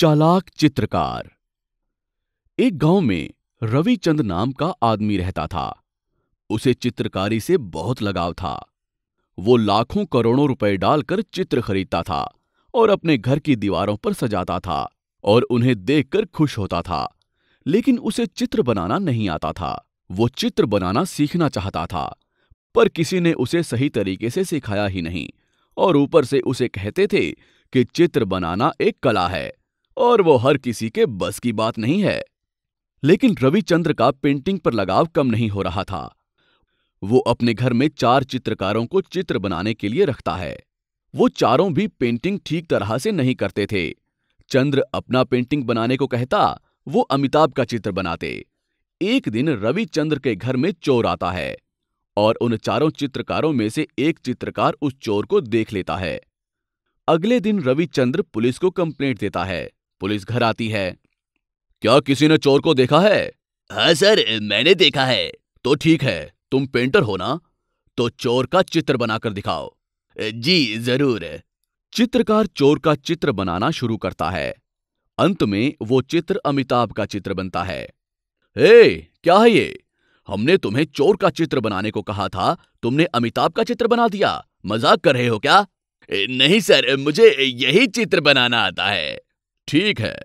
चालाक चित्रकार एक गांव में रविचंद नाम का आदमी रहता था उसे चित्रकारी से बहुत लगाव था वो लाखों करोड़ों रुपए डालकर चित्र खरीदता था और अपने घर की दीवारों पर सजाता था और उन्हें देखकर खुश होता था लेकिन उसे चित्र बनाना नहीं आता था वो चित्र बनाना सीखना चाहता था पर किसी ने उसे सही तरीके से सिखाया ही नहीं और ऊपर से उसे कहते थे कि चित्र बनाना एक कला है और वो हर किसी के बस की बात नहीं है लेकिन रविचंद्र का पेंटिंग पर लगाव कम नहीं हो रहा था वो अपने घर में चार चित्रकारों को चित्र बनाने के लिए रखता है वो चारों भी पेंटिंग ठीक तरह से नहीं करते थे चंद्र अपना पेंटिंग बनाने को कहता वो अमिताभ का चित्र बनाते एक दिन रविचंद्र के घर में चोर आता है और उन चारों चित्रकारों में से एक चित्रकार उस चोर को देख लेता है अगले दिन रविचंद्र पुलिस को कंप्लेंट देता है पुलिस घर आती है क्या किसी ने चोर को देखा है हाँ सर मैंने देखा है तो ठीक है तुम पेंटर हो ना तो चोर का चित्र बनाकर दिखाओ जी जरूर चित्रकार चोर का चित्र बनाना शुरू करता है अंत में वो चित्र अमिताभ का चित्र बनता है हे क्या है ये हमने तुम्हें चोर का चित्र बनाने को कहा था तुमने अमिताभ का चित्र बना दिया मजाक कर रहे हो क्या नहीं सर मुझे यही चित्र बनाना आता है ठीक है,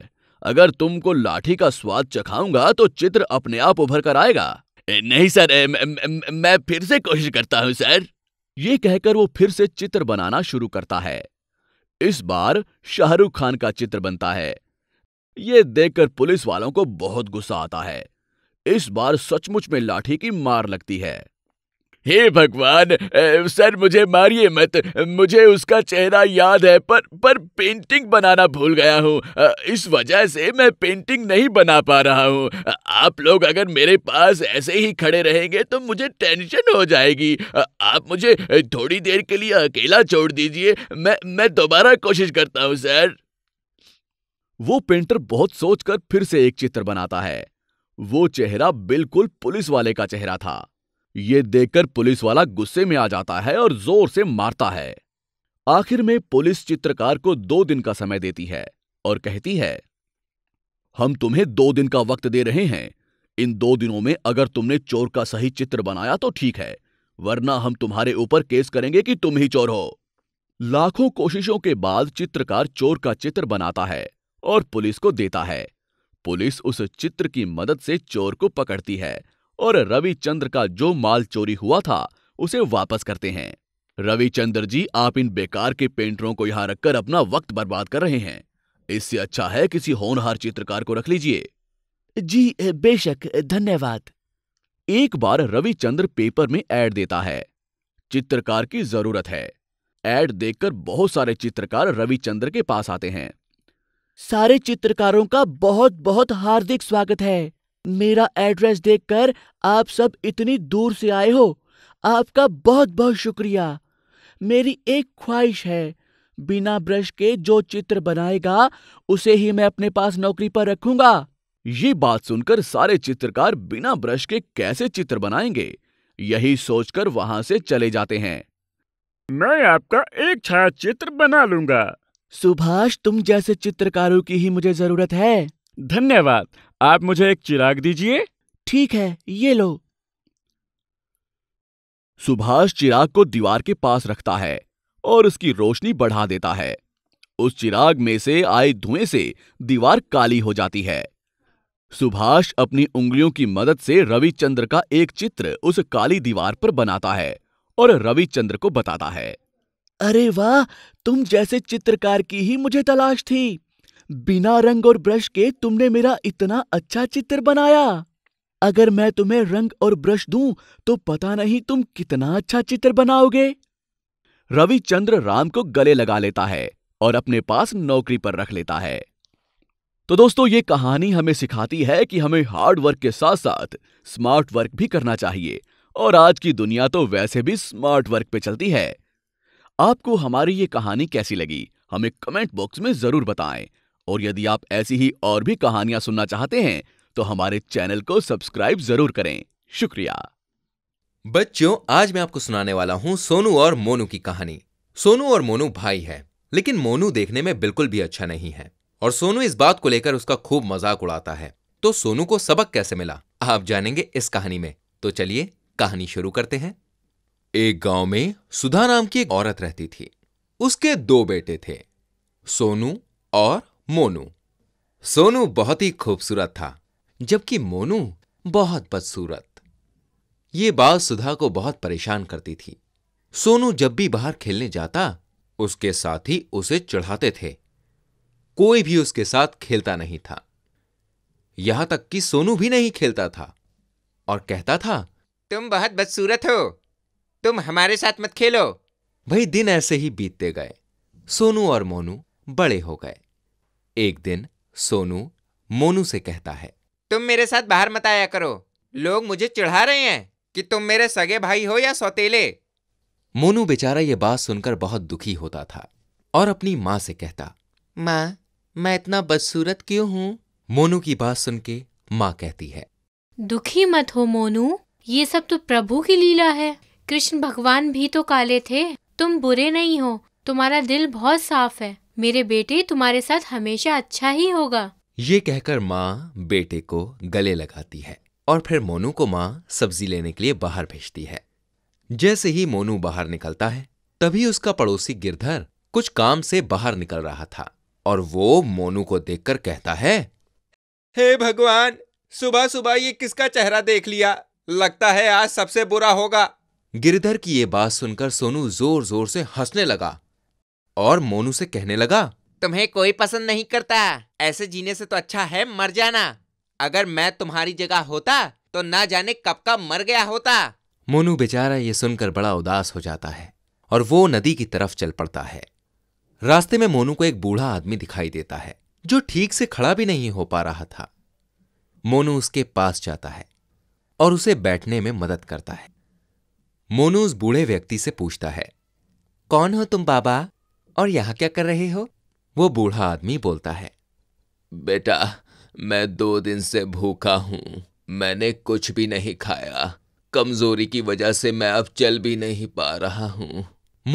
अगर तुमको लाठी का स्वाद चखाऊंगा तो चित्र अपने आप उभर कर आएगा। नहीं सर, मैं फिर से कोशिश करता हूँ सर। ये कहकर वो फिर से चित्र बनाना शुरू करता है इस बार शाहरुख खान का चित्र बनता है ये देखकर पुलिस वालों को बहुत गुस्सा आता है इस बार सचमुच में लाठी की मार लगती है हे भगवान सर मुझे मारिए मत मुझे उसका चेहरा याद है पर पर पेंटिंग बनाना भूल गया हूँ इस वजह से मैं पेंटिंग नहीं बना पा रहा हूँ आप लोग अगर मेरे पास ऐसे ही खड़े रहेंगे तो मुझे टेंशन हो जाएगी आप मुझे थोड़ी देर के लिए अकेला छोड़ दीजिए मैं मैं दोबारा कोशिश करता हूँ सर वो पेंटर बहुत सोचकर फिर से एक चित्र बनाता है वो चेहरा बिल्कुल पुलिस वाले का चेहरा था ये देखकर पुलिस वाला गुस्से में आ जाता है और जोर से मारता है आखिर में पुलिस चित्रकार को दो दिन का समय देती है और कहती है हम तुम्हें दो दिन का वक्त दे रहे हैं इन दो दिनों में अगर तुमने चोर का सही चित्र बनाया तो ठीक है वरना हम तुम्हारे ऊपर केस करेंगे कि तुम ही चोर हो लाखों कोशिशों के बाद चित्रकार चोर का चित्र बनाता है और पुलिस को देता है पुलिस उस चित्र की मदद से चोर को पकड़ती है और रविचंद्र का जो माल चोरी हुआ था उसे वापस करते हैं रविचंद्र जी आप इन बेकार के पेंटरों को यहां रखकर अपना वक्त बर्बाद कर रहे हैं इससे अच्छा है किसी होनहार चित्रकार को रख लीजिए जी बेशक धन्यवाद एक बार रविचंद्र पेपर में ऐड देता है चित्रकार की जरूरत है ऐड देखकर बहुत सारे चित्रकार रविचंद्र के पास आते हैं सारे चित्रकारों का बहुत बहुत हार्दिक स्वागत है मेरा एड्रेस देखकर आप सब इतनी दूर से आए हो, आपका बहुत बहुत शुक्रिया। मेरी एक ख्वाहिश है, बिना ब्रश के जो चित्र बनाएगा, उसे ही मैं अपने पास नौकरी पर रखूंगा। ये बात सुनकर सारे चित्रकार बिना ब्रश के कैसे चित्र बनाएंगे, यही सोचकर वहां से चले जाते हैं। मैं आपका एक छाया चित्र बना लूंगा। सुभाष तुम जैसे चित्रकारों की ही मुझे जरूरत है धन्यवाद आप मुझे एक चिराग दीजिए ठीक है ये लो सुभाष चिराग को दीवार के पास रखता है और उसकी रोशनी बढ़ा देता है उस चिराग में से आए धुएं से दीवार काली हो जाती है सुभाष अपनी उंगलियों की मदद से रविचंद्र का एक चित्र उस काली दीवार पर बनाता है और रविचंद्र को बताता है अरे वाह तुम जैसे चित्रकार की ही मुझे तलाश थी बिना रंग और ब्रश के तुमने मेरा इतना अच्छा चित्र बनाया। अगर मैं तुम्हें रंग और ब्रश दूं तो पता नहीं तुम कितना अच्छा चित्र बनाओगे। रविचंद्र राम को गले लगा लेता है और अपने पास नौकरी पर रख लेता है तो दोस्तों ये कहानी हमें सिखाती है कि हमें हार्ड वर्क के साथ साथ स्मार्ट वर्क भी करना चाहिए और आज की दुनिया तो वैसे भी स्मार्ट वर्क पे चलती है आपको हमारी ये कहानी कैसी लगी हमें कमेंट बॉक्स में जरूर बताएं और यदि आप ऐसी ही और भी कहानियां सुनना चाहते हैं तो हमारे चैनल को सब्सक्राइब जरूर करें शुक्रिया बच्चों आज मैं आपको सुनाने वाला हूं सोनू और मोनू की कहानी सोनू और मोनू भाई है लेकिन मोनू देखने में बिल्कुल भी अच्छा नहीं है और सोनू इस बात को लेकर उसका खूब मजाक उड़ाता है तो सोनू को सबक कैसे मिला आप जानेंगे इस कहानी में तो चलिए कहानी शुरू करते हैं एक गांव में सुधा नाम की एक औरत रहती थी उसके दो बेटे थे सोनू और मोनू सोनू बहुत ही खूबसूरत था जबकि मोनू बहुत बदसूरत ये बात सुधा को बहुत परेशान करती थी सोनू जब भी बाहर खेलने जाता उसके साथ ही उसे चढ़ाते थे कोई भी उसके साथ खेलता नहीं था यहां तक कि सोनू भी नहीं खेलता था और कहता था तुम बहुत बदसूरत हो तुम हमारे साथ मत खेलो भाई दिन ऐसे ही बीतते गए सोनू और मोनू बड़े हो गए एक दिन सोनू मोनू से कहता है तुम मेरे साथ बाहर मत आया करो लोग मुझे चिढ़ा रहे हैं कि तुम मेरे सगे भाई हो या सौतेले मोनू बेचारा ये बात सुनकर बहुत दुखी होता था और अपनी माँ से कहता माँ मैं इतना बदसूरत क्यों हूँ मोनू की बात सुन के माँ कहती है दुखी मत हो मोनू ये सब तो प्रभु की लीला है कृष्ण भगवान भी तो काले थे तुम बुरे नहीं हो तुम्हारा दिल बहुत साफ है मेरे बेटे तुम्हारे साथ हमेशा अच्छा ही होगा ये कहकर माँ बेटे को गले लगाती है और फिर मोनू को माँ सब्जी लेने के लिए बाहर भेजती है जैसे ही मोनू बाहर निकलता है तभी उसका पड़ोसी गिरधर कुछ काम से बाहर निकल रहा था और वो मोनू को देखकर कहता है हे भगवान सुबह सुबह ये किसका चेहरा देख लिया लगता है आज सबसे बुरा होगा गिरधर की ये बात सुनकर सोनू जोर जोर से हंसने लगा और मोनू से कहने लगा तुम्हें कोई पसंद नहीं करता ऐसे जीने से तो अच्छा है मर जाना अगर मैं तुम्हारी जगह होता तो ना जाने कब का मर गया होता मोनू बेचारा ये सुनकर बड़ा उदास हो जाता है और वो नदी की तरफ चल पड़ता है रास्ते में मोनू को एक बूढ़ा आदमी दिखाई देता है जो ठीक से खड़ा भी नहीं हो पा रहा था मोनू उसके पास जाता है और उसे बैठने में मदद करता है मोनू उस बूढ़े व्यक्ति से पूछता है कौन हो तुम बाबा और यहाँ क्या कर रहे हो वो बूढ़ा आदमी बोलता है बेटा मैं दो दिन से भूखा हूँ मैंने कुछ भी नहीं खाया कमजोरी की वजह से मैं अब चल भी नहीं पा रहा हूँ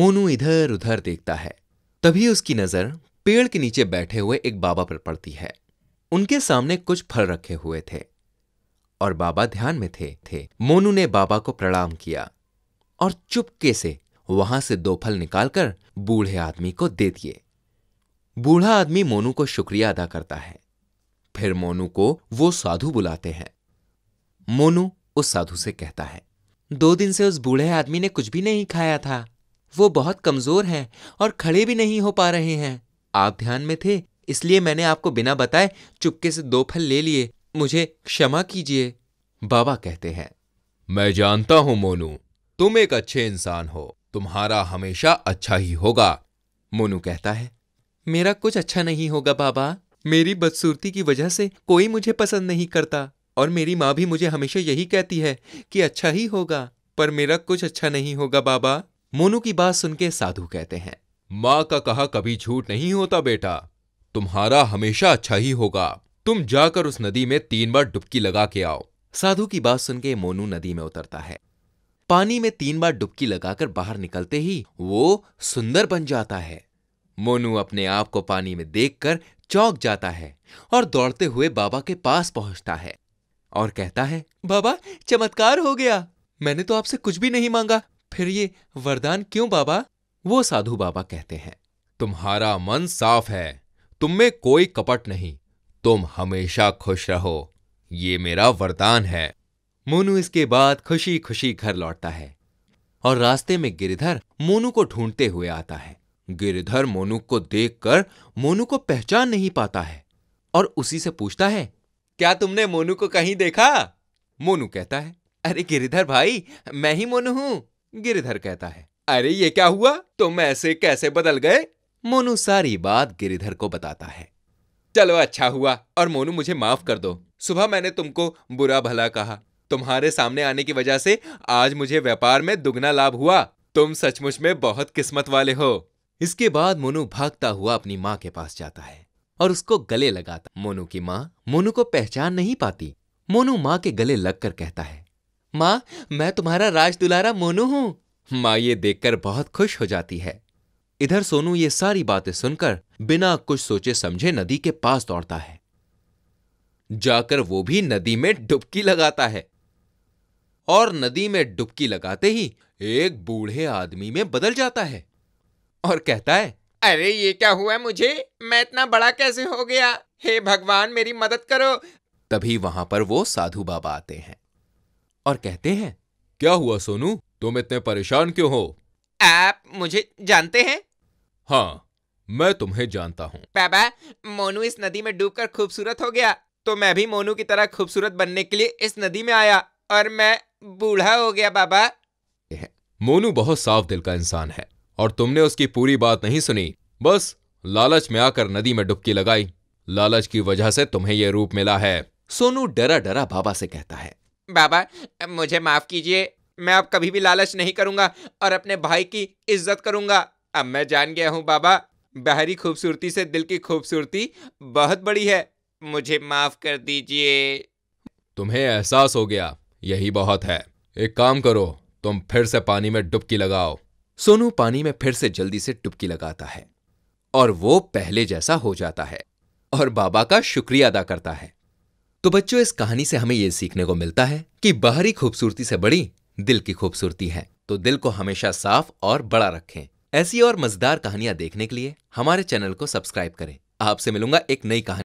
मोनू इधर उधर देखता है तभी उसकी नजर पेड़ के नीचे बैठे हुए एक बाबा पर पड़ती है उनके सामने कुछ फल रखे हुए थे और बाबा ध्यान में थे थे मोनू ने बाबा को प्रणाम किया और चुपके से वहां से दो फल निकालकर बूढ़े आदमी को दे दिए बूढ़ा आदमी मोनू को शुक्रिया अदा करता है फिर मोनू को वो साधु बुलाते हैं मोनू उस साधु से कहता है दो दिन से उस बूढ़े आदमी ने कुछ भी नहीं खाया था वो बहुत कमजोर हैं और खड़े भी नहीं हो पा रहे हैं आप ध्यान में थे इसलिए मैंने आपको बिना बताए चुपके से दो फल ले लिए मुझे क्षमा कीजिए बाबा कहते हैं मैं जानता हूं मोनू तुम एक अच्छे इंसान हो तुम्हारा हमेशा अच्छा ही होगा मोनू कहता है मेरा कुछ अच्छा नहीं होगा बाबा मेरी बदसूरती की वजह से कोई मुझे पसंद नहीं करता और मेरी माँ भी मुझे हमेशा यही कहती है कि अच्छा ही होगा पर मेरा कुछ अच्छा नहीं होगा बाबा मोनू की बात सुन के साधु कहते हैं माँ का कहा कभी झूठ नहीं होता बेटा तुम्हारा हमेशा अच्छा ही होगा तुम जाकर उस नदी में तीन बार डुबकी लगा के आओ साधु की बात सुन के मोनू नदी में उतरता है पानी में तीन बार डुबकी लगाकर बाहर निकलते ही वो सुंदर बन जाता है मोनू अपने आप को पानी में देखकर चौंक जाता है और दौड़ते हुए बाबा के पास पहुंचता है और कहता है बाबा चमत्कार हो गया मैंने तो आपसे कुछ भी नहीं मांगा फिर ये वरदान क्यों बाबा वो साधु बाबा कहते हैं तुम्हारा मन साफ है तुम में कोई कपट नहीं तुम हमेशा खुश रहो ये मेरा वरदान है मोनू इसके बाद खुशी खुशी घर लौटता है और रास्ते में गिरिधर मोनू को ढूंढते हुए आता है गिरिधर मोनू को देखकर मोनू को पहचान नहीं पाता है और उसी से पूछता है क्या तुमने मोनू को कहीं देखा मोनू कहता है अरे गिरिधर भाई मैं ही मोनू हूं गिरिधर कहता है अरे ये क्या हुआ तुम ऐसे कैसे बदल गए मोनू सारी बात गिरिधर को बताता है चलो अच्छा हुआ और मोनू मुझे माफ कर दो सुबह मैंने तुमको बुरा भला कहा तुम्हारे सामने आने की वजह से आज मुझे व्यापार में दुगना लाभ हुआ तुम सचमुच में बहुत किस्मत वाले हो इसके बाद मोनू भागता हुआ अपनी माँ के पास जाता है और उसको गले लगाता मोनू की माँ मोनू को पहचान नहीं पाती मोनू माँ के गले लगकर कहता है माँ मैं तुम्हारा राज दुलारा मोनू हूँ माँ ये देखकर बहुत खुश हो जाती है इधर सोनू ये सारी बातें सुनकर बिना कुछ सोचे समझे नदी के पास दौड़ता है जाकर वो भी नदी में डुबकी लगाता है और नदी में डुबकी लगाते ही एक बूढ़े आदमी में बदल जाता है और कहता है अरे ये क्या हुआ मुझे मैं इतना बड़ा कैसे हो गया हे भगवान मेरी मदद करो तभी वहां पर वो साधु बाबा आते हैं और कहते हैं क्या हुआ सोनू तुम इतने परेशान क्यों हो आप मुझे जानते हैं हाँ मैं तुम्हें जानता हूँ बाबा मोनू इस नदी में डूबकर खूबसूरत हो गया तो मैं भी मोनू की तरह खूबसूरत बनने के लिए इस नदी में आया और मैं बूढ़ा हो गया बाबा मोनू बहुत साफ दिल का इंसान है और तुमने उसकी पूरी बात नहीं सुनी बस लालच में आकर नदी में डुबकी लगाई लालच की वजह से तुम्हें यह रूप मिला है सोनू डरा डरा बाबा से कहता है बाबा मुझे माफ कीजिए मैं अब कभी भी लालच नहीं करूंगा और अपने भाई की इज्जत करूंगा अब मैं जान गया हूँ बाबा बाहरी खूबसूरती से दिल की खूबसूरती बहुत बड़ी है मुझे माफ कर दीजिए तुम्हें एहसास हो गया यही बहुत है एक काम करो तुम फिर से पानी में डुबकी लगाओ सोनू पानी में फिर से जल्दी से डुबकी लगाता है और वो पहले जैसा हो जाता है और बाबा का शुक्रिया अदा करता है तो बच्चों इस कहानी से हमें यह सीखने को मिलता है कि बाहरी खूबसूरती से बड़ी दिल की खूबसूरती है तो दिल को हमेशा साफ और बड़ा रखें ऐसी और मजेदार कहानियां देखने के लिए हमारे चैनल को सब्सक्राइब करें आपसे मिलूंगा एक नई कहानी